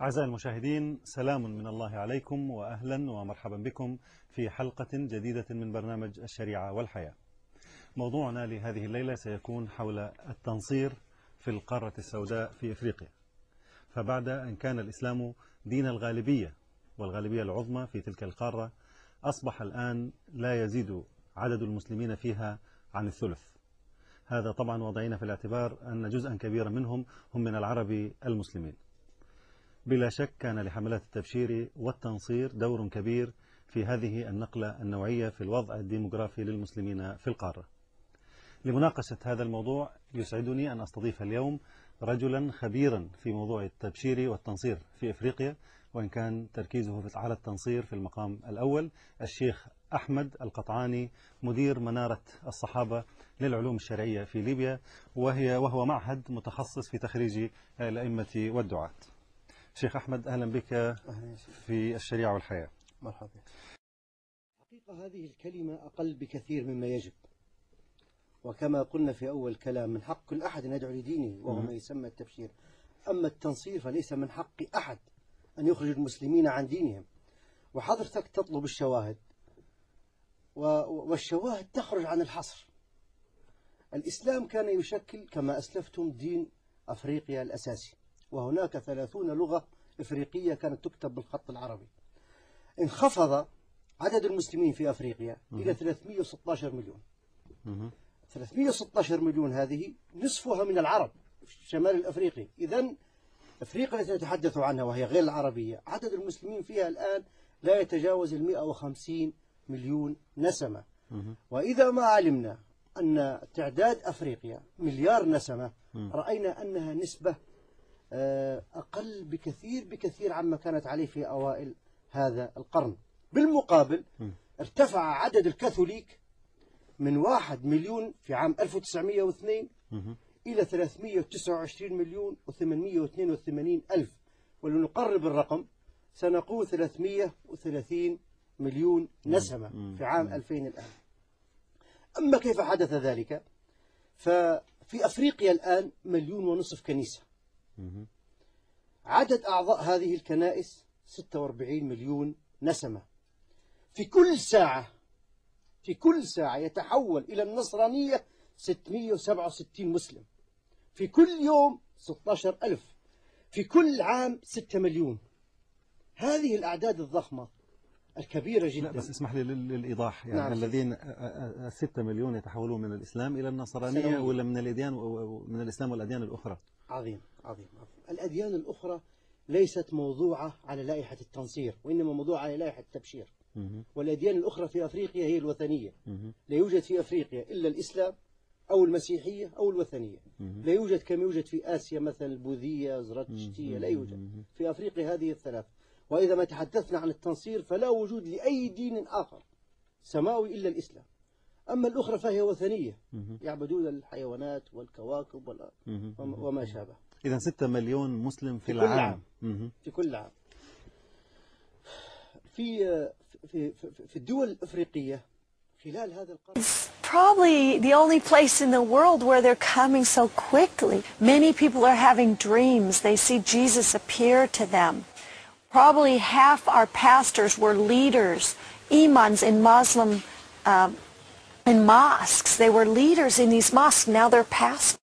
أعزائي المشاهدين سلام من الله عليكم وأهلا ومرحبا بكم في حلقة جديدة من برنامج الشريعة والحياة موضوعنا لهذه الليلة سيكون حول التنصير في القارة السوداء في إفريقيا فبعد أن كان الإسلام دين الغالبية والغالبية العظمى في تلك القارة أصبح الآن لا يزيد عدد المسلمين فيها عن الثلث هذا طبعا وضعنا في الاعتبار أن جزءا كبيرا منهم هم من العرب المسلمين بلا شك كان لحملات التبشير والتنصير دور كبير في هذه النقلة النوعية في الوضع الديموغرافي للمسلمين في القارة لمناقشة هذا الموضوع يسعدني أن أستضيف اليوم رجلا خبيرا في موضوع التبشير والتنصير في إفريقيا وإن كان تركيزه على التنصير في المقام الأول الشيخ أحمد القطعاني مدير منارة الصحابة للعلوم الشرعية في ليبيا وهي وهو معهد متخصص في تخريج الأئمة والدعاة شيخ أحمد أهلا بك في الشريعة والحياة مرحبا حقيقة هذه الكلمة أقل بكثير مما يجب وكما قلنا في أول كلام من حق كل أحد أن يدعو لدينه وهو ما يسمى التبشير أما التنصير فليس من حق أحد أن يخرج المسلمين عن دينهم وحضرتك تطلب الشواهد والشواهد تخرج عن الحصر الإسلام كان يشكل كما أسلفتم دين أفريقيا الأساسي وهناك ثلاثون لغة إفريقية كانت تكتب بالخط العربي انخفض عدد المسلمين في أفريقيا مه. إلى 316 مليون مه. 316 مليون هذه نصفها من العرب في الشمال الأفريقي إذا أفريقيا التي نتحدث عنها وهي غير العربية عدد المسلمين فيها الآن لا يتجاوز ال 150 مليون نسمة مه. وإذا ما علمنا أن تعداد أفريقيا مليار نسمة رأينا أنها نسبة آه، أقل بكثير بكثير عما كانت عليه في أوائل هذا القرن بالمقابل ارتفع عدد الكاثوليك من واحد مليون في عام 1902 إلى 329 مليون و882 ألف ولنقرب الرقم سنقول 330 مليون نسمة في عام 2000 الآن أما كيف حدث ذلك ففي أفريقيا الآن مليون ونصف كنيسة عدد أعضاء هذه الكنائس 46 مليون نسمة في كل ساعة في كل ساعة يتحول إلى النصرانية 667 مسلم في كل يوم 16 ألف في كل عام 6 مليون هذه الأعداد الضخمة الكبيرة جدا لا بس اسمح لي للإيضاح يعني نعم. الذين ستة مليون يتحولون من الإسلام إلى النصرانية سلام. ولا من الأديان من الإسلام والأديان الأخرى عظيم عظيم, عظيم. الأديان الأخرى ليست موضوعة على لائحة التنصير وإنما موضوعة على لائحة التبشير والأديان الأخرى في أفريقيا هي الوثنية لا يوجد في أفريقيا إلا الإسلام أو المسيحية أو الوثنية لا يوجد كما يوجد في آسيا مثلا البوذية زرتشتية لا يوجد في أفريقيا هذه الثلاثة وإذا ما تحدثنا عن التنصير فلا وجود لأي دين آخر سماوي إلا الإسلام أما الأخرى فهي وثنية يعبدون الحيوانات والكواكب وما شابه إذا ستة مليون مسلم في, في العالم في كل عام في في في الدول الأفريقية خلال هذا القرن probably the only place in the world where they're coming so quickly. Many people are having dreams. They see Jesus appear to them. Probably half our pastors were leaders, imams in Muslim, uh, in mosques. They were leaders in these mosques. Now they're pastors.